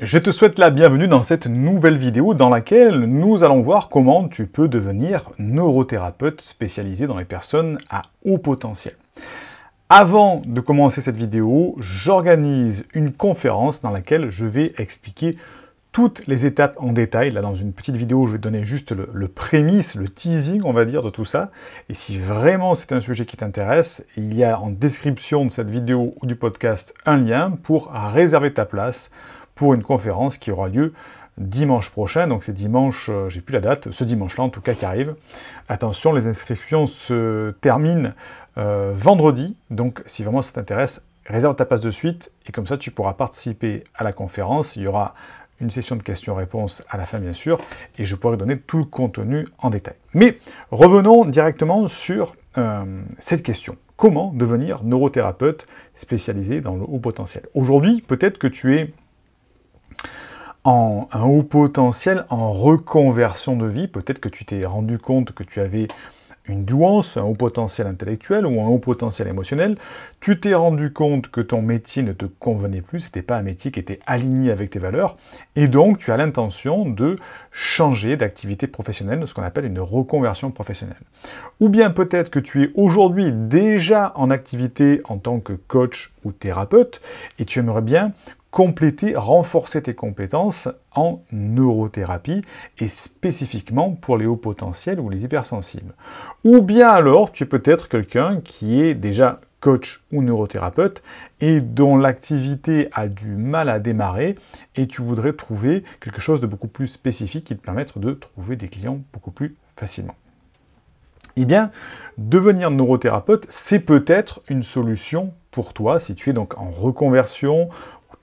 Je te souhaite la bienvenue dans cette nouvelle vidéo dans laquelle nous allons voir comment tu peux devenir neurothérapeute spécialisé dans les personnes à haut potentiel. Avant de commencer cette vidéo, j'organise une conférence dans laquelle je vais expliquer toutes les étapes en détail. Là, dans une petite vidéo, je vais donner juste le, le prémisse, le teasing, on va dire, de tout ça. Et si vraiment c'est un sujet qui t'intéresse, il y a en description de cette vidéo ou du podcast un lien pour réserver ta place pour une conférence qui aura lieu dimanche prochain, donc c'est dimanche, euh, j'ai plus la date, ce dimanche-là en tout cas qui arrive. Attention, les inscriptions se terminent euh, vendredi, donc si vraiment ça t'intéresse, réserve ta place de suite et comme ça tu pourras participer à la conférence. Il y aura une session de questions-réponses à la fin bien sûr et je pourrai donner tout le contenu en détail. Mais revenons directement sur euh, cette question. Comment devenir neurothérapeute spécialisé dans le haut potentiel Aujourd'hui, peut-être que tu es en un haut potentiel en reconversion de vie. Peut-être que tu t'es rendu compte que tu avais une douance, un haut potentiel intellectuel ou un haut potentiel émotionnel. Tu t'es rendu compte que ton métier ne te convenait plus, ce n'était pas un métier qui était aligné avec tes valeurs. Et donc, tu as l'intention de changer d'activité professionnelle, ce qu'on appelle une reconversion professionnelle. Ou bien peut-être que tu es aujourd'hui déjà en activité en tant que coach ou thérapeute et tu aimerais bien compléter, renforcer tes compétences en neurothérapie et spécifiquement pour les hauts potentiels ou les hypersensibles. Ou bien alors, tu es peut être quelqu'un qui est déjà coach ou neurothérapeute et dont l'activité a du mal à démarrer et tu voudrais trouver quelque chose de beaucoup plus spécifique qui te permette de trouver des clients beaucoup plus facilement. Eh bien, devenir neurothérapeute, c'est peut-être une solution pour toi si tu es donc en reconversion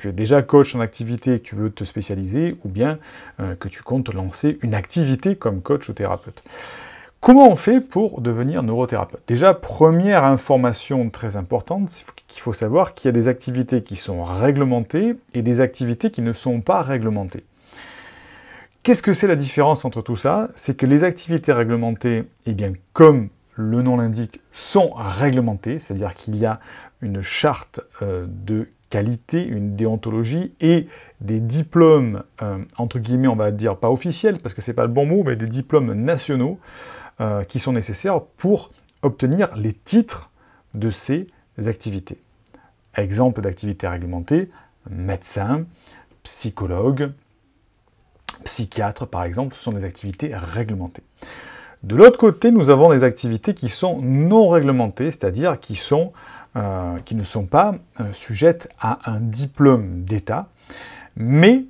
déjà coach en activité et que tu veux te spécialiser, ou bien euh, que tu comptes lancer une activité comme coach ou thérapeute. Comment on fait pour devenir neurothérapeute Déjà, première information très importante, qu'il faut savoir qu'il y a des activités qui sont réglementées et des activités qui ne sont pas réglementées. Qu'est-ce que c'est la différence entre tout ça C'est que les activités réglementées, et eh bien, comme le nom l'indique, sont réglementées, c'est-à-dire qu'il y a une charte euh, de qualité, une déontologie et des diplômes, euh, entre guillemets, on va dire pas officiels, parce que c'est pas le bon mot, mais des diplômes nationaux euh, qui sont nécessaires pour obtenir les titres de ces activités. Exemple d'activités réglementées, médecin, psychologue, psychiatre par exemple, ce sont des activités réglementées. De l'autre côté, nous avons des activités qui sont non réglementées, c'est-à-dire qui sont euh, qui ne sont pas euh, sujettes à un diplôme d'État, mais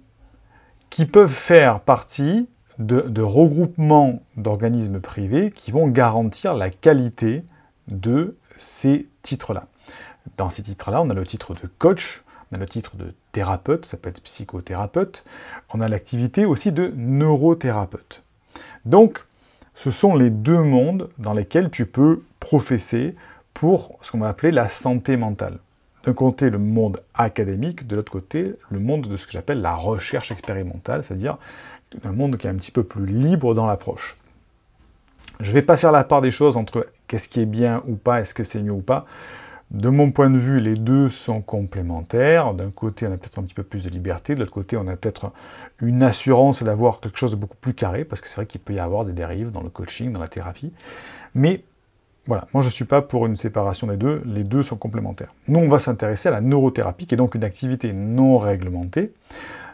qui peuvent faire partie de, de regroupements d'organismes privés qui vont garantir la qualité de ces titres-là. Dans ces titres-là, on a le titre de coach, on a le titre de thérapeute, ça peut être psychothérapeute, on a l'activité aussi de neurothérapeute. Donc, ce sont les deux mondes dans lesquels tu peux professer pour ce qu'on va appeler la santé mentale. D'un côté, le monde académique, de l'autre côté, le monde de ce que j'appelle la recherche expérimentale, c'est-à-dire un monde qui est un petit peu plus libre dans l'approche. Je ne vais pas faire la part des choses entre qu'est-ce qui est bien ou pas, est-ce que c'est mieux ou pas. De mon point de vue, les deux sont complémentaires. D'un côté, on a peut-être un petit peu plus de liberté, de l'autre côté, on a peut-être une assurance d'avoir quelque chose de beaucoup plus carré, parce que c'est vrai qu'il peut y avoir des dérives dans le coaching, dans la thérapie. Mais voilà, moi je ne suis pas pour une séparation des deux, les deux sont complémentaires. Nous, on va s'intéresser à la neurothérapie, qui est donc une activité non réglementée,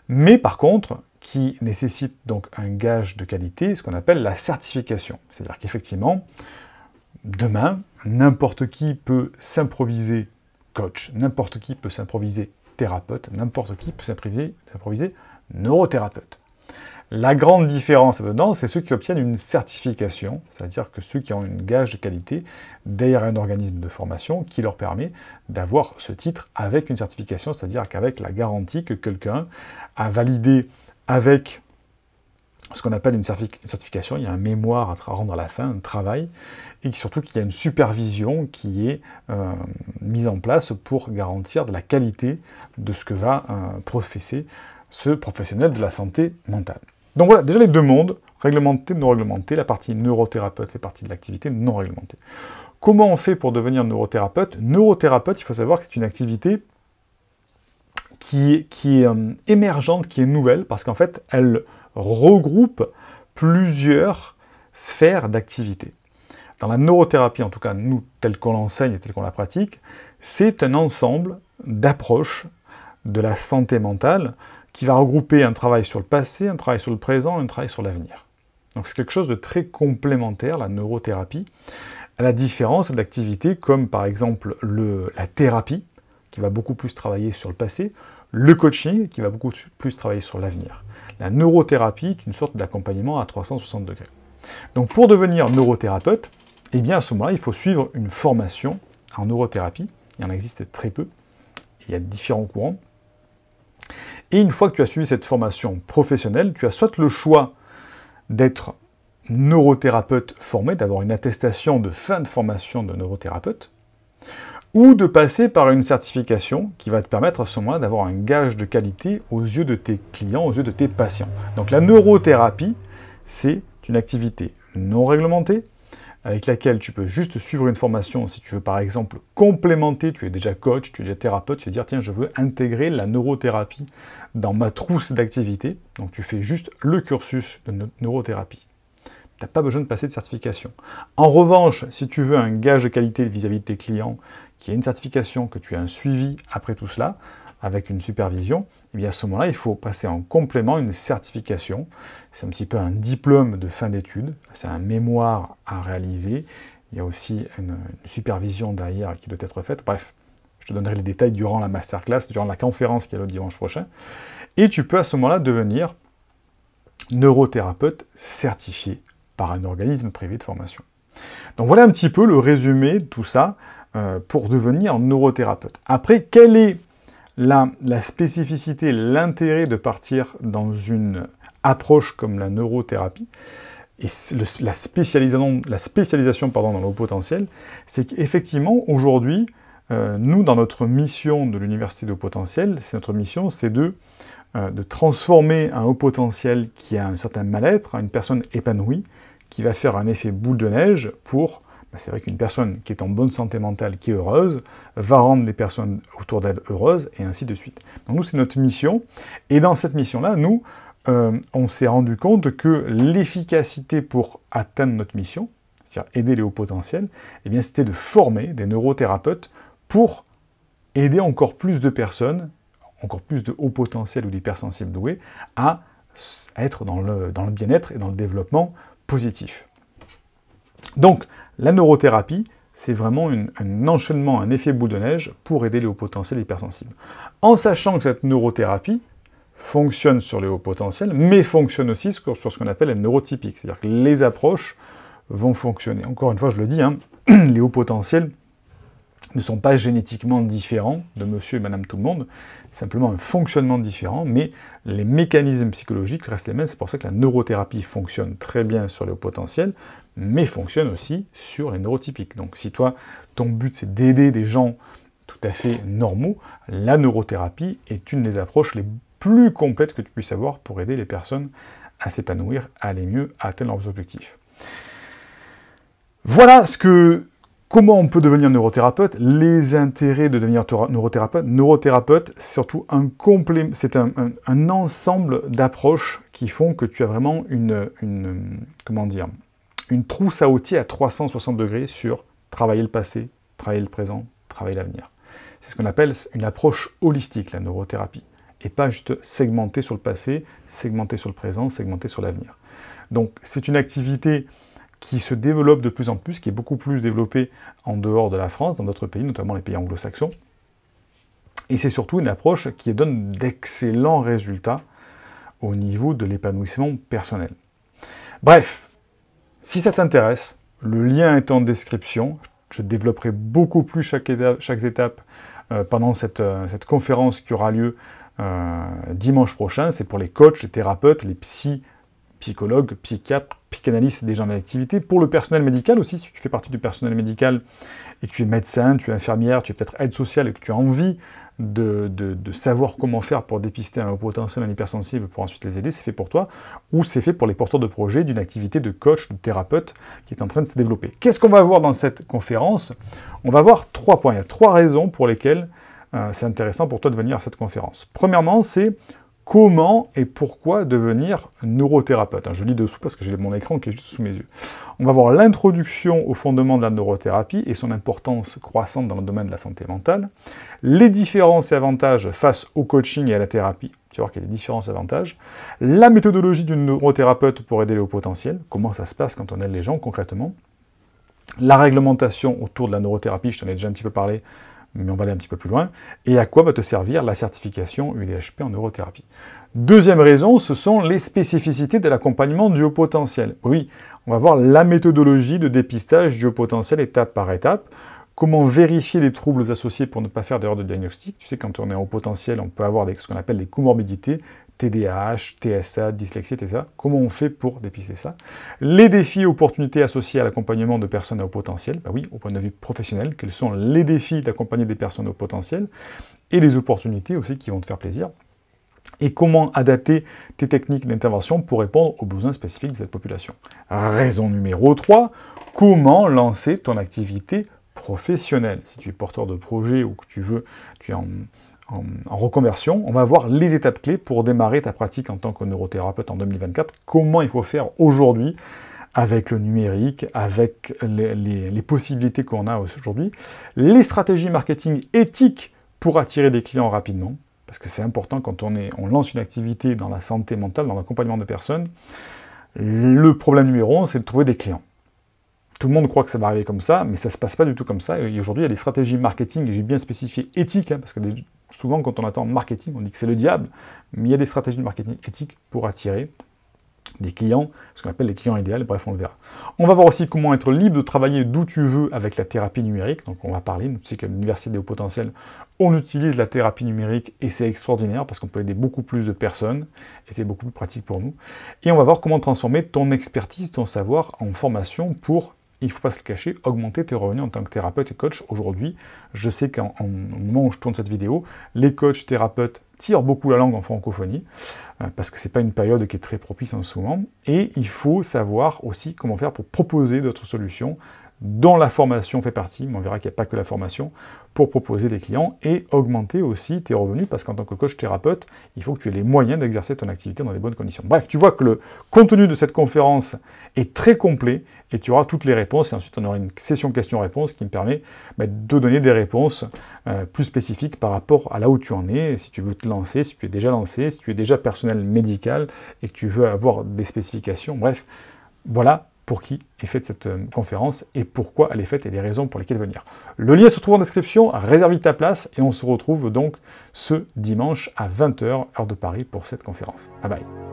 mais par contre, qui nécessite donc un gage de qualité, ce qu'on appelle la certification. C'est-à-dire qu'effectivement, demain, n'importe qui peut s'improviser coach, n'importe qui peut s'improviser thérapeute, n'importe qui peut s'improviser neurothérapeute. La grande différence là-dedans, c'est ceux qui obtiennent une certification, c'est-à-dire que ceux qui ont une gage de qualité derrière un organisme de formation qui leur permet d'avoir ce titre avec une certification, c'est-à-dire qu'avec la garantie que quelqu'un a validé avec ce qu'on appelle une certification, il y a un mémoire à rendre à la fin, un travail, et surtout qu'il y a une supervision qui est euh, mise en place pour garantir de la qualité de ce que va euh, professer ce professionnel de la santé mentale. Donc voilà, déjà les deux mondes, réglementé, non réglementé, la partie neurothérapeute fait partie de l'activité non réglementée. Comment on fait pour devenir neurothérapeute Neurothérapeute, il faut savoir que c'est une activité qui est, euh, émergente, qui est nouvelle, parce qu'en fait, elle regroupe plusieurs sphères d'activité. Dans la neurothérapie, en tout cas, nous, telle qu'on l'enseigne et telle qu'on la pratique, c'est un ensemble d'approches de la santé mentale qui va regrouper un travail sur le passé, un travail sur le présent, un travail sur l'avenir. Donc c'est quelque chose de très complémentaire, la neurothérapie, à la différence d'activités comme par exemple la thérapie, qui va beaucoup plus travailler sur le passé, le coaching, qui va beaucoup plus travailler sur l'avenir. La neurothérapie est une sorte d'accompagnement à 360 degrés. Donc pour devenir neurothérapeute, eh bien à ce moment-là, il faut suivre une formation en neurothérapie. Il y en existe très peu. Il y a différents courants. Et une fois que tu as suivi cette formation professionnelle, tu as soit le choix d'être neurothérapeute formé, d'avoir une attestation de fin de formation de neurothérapeute, ou de passer par une certification qui va te permettre à ce moment-là d'avoir un gage de qualité aux yeux de tes clients, aux yeux de tes patients. Donc la neurothérapie, c'est une activité non réglementée, avec laquelle tu peux juste suivre une formation si tu veux par exemple complémenter, tu es déjà coach, tu es déjà thérapeute, tu veux dire tiens je veux intégrer la neurothérapie dans ma trousse d'activités, donc tu fais juste le cursus de neurothérapie. Tu n'as pas besoin de passer de certification. En revanche, si tu veux un gage de qualité vis-à-vis de tes clients, qui a une certification, que tu as un suivi après tout cela, avec une supervision, eh à ce moment-là, il faut passer en complément une certification. C'est un petit peu un diplôme de fin d'études, c'est un mémoire à réaliser. Il y a aussi une, supervision derrière qui doit être faite. Bref, je te donnerai les détails durant la masterclass, durant la conférence qui est le dimanche prochain. Et tu peux à ce moment-là devenir neurothérapeute certifié par un organisme privé de formation. Donc voilà un petit peu le résumé de tout ça euh, pour devenir neurothérapeute. Après, quel est la, spécificité, l'intérêt de partir dans une approche comme la neurothérapie, et la spécialisation, la spécialisation dans le potentiel, c'est qu'effectivement, aujourd'hui, euh, nous, dans notre mission de l'université de haut potentiel, c'est notre mission, c'est de, euh, de transformer un haut potentiel qui a un certain mal-être, une personne épanouie, qui va faire un effet boule de neige pour bah, c'est vrai qu'une personne qui est en bonne santé mentale, qui est heureuse, va rendre les personnes autour d'elle heureuses, et ainsi de suite. Donc nous, c'est notre mission, et dans cette mission-là, nous, euh, on s'est rendu compte que l'efficacité pour atteindre notre mission, c'est-à-dire aider les hauts potentiels, eh bien c'était de former des neurothérapeutes pour aider encore plus de personnes, encore plus de hauts potentiels ou d'hypersensibles doués, à, être dans le, dans le bien-être et dans le développement positif. Donc, la neurothérapie, c'est vraiment un enchaînement, un effet boule de neige pour aider les hauts potentiels hypersensibles. En sachant que cette neurothérapie fonctionne sur les hauts potentiels, mais fonctionne aussi sur, ce qu'on appelle les neurotypiques. C'est-à-dire que les approches vont fonctionner. Encore une fois, je le dis, hein, les hauts potentiels ne sont pas génétiquement différents de monsieur et madame tout le monde, simplement un fonctionnement différent, mais les mécanismes psychologiques restent les mêmes. C'est pour ça que la neurothérapie fonctionne très bien sur les hauts potentiels, mais fonctionne aussi sur les neurotypiques. Donc si toi, ton but c'est d'aider des gens tout à fait normaux, la neurothérapie est une des approches les plus complètes que tu puisses avoir pour aider les personnes à s'épanouir, à aller mieux, à atteindre leurs objectifs. Voilà ce que Comment on peut devenir neurothérapeute Les intérêts de devenir neurothérapeute. Neurothérapeute, c'est surtout un c'est un, ensemble d'approches qui font que tu as vraiment une comment dire, une trousse à outils à 360 degrés sur travailler le passé, travailler le présent, travailler l'avenir. C'est ce qu'on appelle une approche holistique, la neurothérapie, et pas juste segmenter sur le passé, segmenter sur le présent, segmenter sur l'avenir. Donc c'est une activité qui se développe de plus en plus, qui est beaucoup plus développée en dehors de la France, dans d'autres pays, notamment les pays anglo-saxons. Et c'est surtout une approche qui donne d'excellents résultats au niveau de l'épanouissement personnel. Bref, si ça t'intéresse, le lien est en description. Je développerai beaucoup plus chaque étape, euh, pendant euh, cette, conférence qui aura lieu euh, dimanche prochain. C'est pour les coachs, les thérapeutes, les psy, psychologues, psychiatres, psychanalyste, des gens d'activité. Pour le personnel médical aussi, si tu fais partie du personnel médical et que tu es médecin, tu es infirmière, tu es peut-être aide sociale et que tu as envie de, savoir comment faire pour dépister un potentiel un hypersensible pour ensuite les aider, c'est fait pour toi, ou c'est fait pour les porteurs de projets d'une activité de coach, de thérapeute qui est en train de se développer. Qu'est-ce qu'on va voir dans cette conférence On va voir trois points. Il y a trois raisons pour lesquelles euh, c'est intéressant pour toi de venir à cette conférence. Premièrement, c'est comment et pourquoi devenir neurothérapeute. Hein, je lis dessous parce que j'ai mon écran qui est juste sous mes yeux. On va voir l'introduction au fondement de la neurothérapie et son importance croissante dans le domaine de la santé mentale, les différences et avantages face au coaching et à la thérapie. Tu vas voir qu'il y a des différences et avantages. La méthodologie d'une neurothérapeute pour aider les hauts potentiels, comment ça se passe quand on aide les gens concrètement. La réglementation autour de la neurothérapie, je t'en ai déjà un petit peu parlé, mais on va aller un petit peu plus loin, et à quoi va te servir la certification UDHP en neurothérapie. Deuxième raison, ce sont les spécificités de l'accompagnement du haut potentiel. Oui, on va voir la méthodologie de dépistage du haut potentiel étape par étape, comment vérifier les troubles associés pour ne pas faire d'erreur de diagnostic. Tu sais, quand on est en haut potentiel, on peut avoir ce qu'on appelle des comorbidités, TDAH, TSA, dyslexie, etc. Comment on fait pour dépister ça Les défis et opportunités associés à l'accompagnement de personnes à haut potentiel, bah oui, au point de vue professionnel, quels sont les défis d'accompagner des personnes à haut potentiel et les opportunités aussi qui vont te faire plaisir et comment adapter tes techniques d'intervention pour répondre aux besoins spécifiques de cette population. Raison numéro 3, comment lancer ton activité professionnelle Si tu es porteur de projet ou que tu veux, tu es en, en, reconversion, on va voir les étapes clés pour démarrer ta pratique en tant que neurothérapeute en 2024. Comment il faut faire aujourd'hui avec le numérique, avec les, possibilités qu'on a aujourd'hui, les stratégies marketing éthiques pour attirer des clients rapidement, parce que c'est important quand on, est, on lance une activité dans la santé mentale, dans l'accompagnement de personnes. Le problème numéro un, c'est de trouver des clients. Tout le monde croit que ça va arriver comme ça, mais ça ne se passe pas du tout comme ça. Et aujourd'hui, il y a des stratégies marketing, et j'ai bien spécifié éthique, hein, parce que souvent quand on attend marketing, on dit que c'est le diable, mais il y a des stratégies de marketing éthique pour attirer des clients, ce qu'on appelle les clients idéaux, bref, on le verra. On va voir aussi comment être libre de travailler d'où tu veux avec la thérapie numérique. Donc on va parler, tu sais qu'à l'université des hauts potentiels, on utilise la thérapie numérique et c'est extraordinaire parce qu'on peut aider beaucoup plus de personnes et c'est beaucoup plus pratique pour nous. Et on va voir comment transformer ton expertise, ton savoir en formation pour il ne faut pas se le cacher, augmenter tes revenus en tant que thérapeute et coach. Aujourd'hui, je sais qu'au moment où je tourne cette vidéo, les coachs, thérapeutes tirent beaucoup la langue en francophonie, euh, parce que ce n'est pas une période qui est très propice en ce moment. Et il faut savoir aussi comment faire pour proposer d'autres solutions, dont la formation fait partie, mais on verra qu'il n'y a pas que la formation, pour proposer les clients et augmenter aussi tes revenus, parce qu'en tant que coach thérapeute, il faut que tu aies les moyens d'exercer ton activité dans les bonnes conditions. Bref, tu vois que le contenu de cette conférence est très complet, et tu auras toutes les réponses. Et ensuite, on aura une session questions-réponses qui me permet bah, de donner des réponses euh, plus spécifiques par rapport à là où tu en es. si tu veux te lancer, si tu es déjà lancé, si tu es déjà personnel médical et que tu veux avoir des spécifications, bref, voilà pour qui est faite cette euh, conférence et pourquoi elle est faite et les raisons pour lesquelles venir. Le lien se trouve en description, réserve ta place et on se retrouve donc ce dimanche à 20h heure de Paris pour cette conférence. Bye bye.